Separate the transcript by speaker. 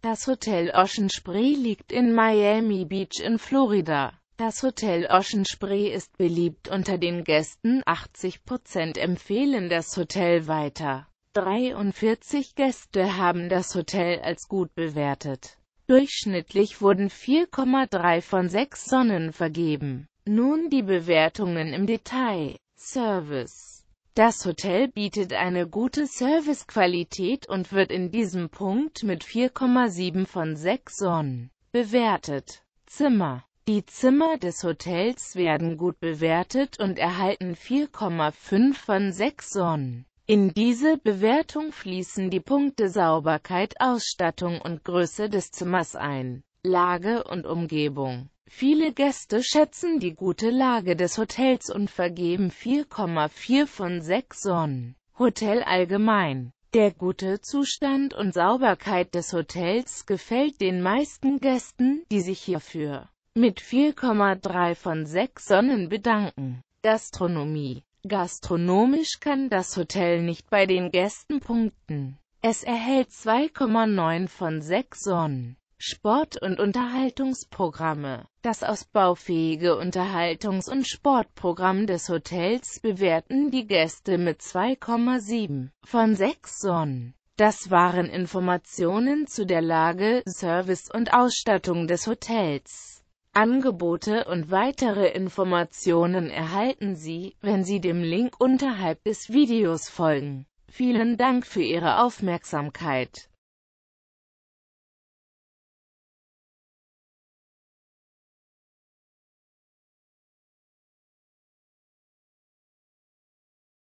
Speaker 1: Das Hotel Ocean Spree liegt in Miami Beach in Florida. Das Hotel Ocean Spree ist beliebt unter den Gästen, 80% empfehlen das Hotel weiter. 43 Gäste haben das Hotel als gut bewertet. Durchschnittlich wurden 4,3 von 6 Sonnen vergeben. Nun die Bewertungen im Detail. Service das Hotel bietet eine gute Servicequalität und wird in diesem Punkt mit 4,7 von 6 Sonnen bewertet. Zimmer Die Zimmer des Hotels werden gut bewertet und erhalten 4,5 von 6 Sonnen. In diese Bewertung fließen die Punkte Sauberkeit, Ausstattung und Größe des Zimmers ein, Lage und Umgebung. Viele Gäste schätzen die gute Lage des Hotels und vergeben 4,4 von 6 Sonnen. Hotel allgemein. Der gute Zustand und Sauberkeit des Hotels gefällt den meisten Gästen, die sich hierfür mit 4,3 von 6 Sonnen bedanken. Gastronomie Gastronomisch kann das Hotel nicht bei den Gästen
Speaker 2: punkten.
Speaker 1: Es erhält 2,9 von 6 Sonnen. Sport- und Unterhaltungsprogramme. Das ausbaufähige Unterhaltungs- und Sportprogramm des Hotels bewerten die Gäste mit 2,7 von 6 Sonnen. Das waren Informationen zu der Lage, Service und Ausstattung des Hotels. Angebote und weitere Informationen erhalten Sie, wenn Sie dem Link unterhalb des Videos
Speaker 2: folgen. Vielen Dank für Ihre Aufmerksamkeit.